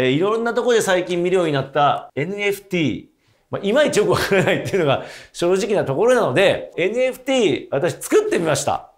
えー、いろんなとこで最近見るようになった NFT、まあ、いまいちよくわからないっていうのが正直なところなので、NFT 私作ってみました。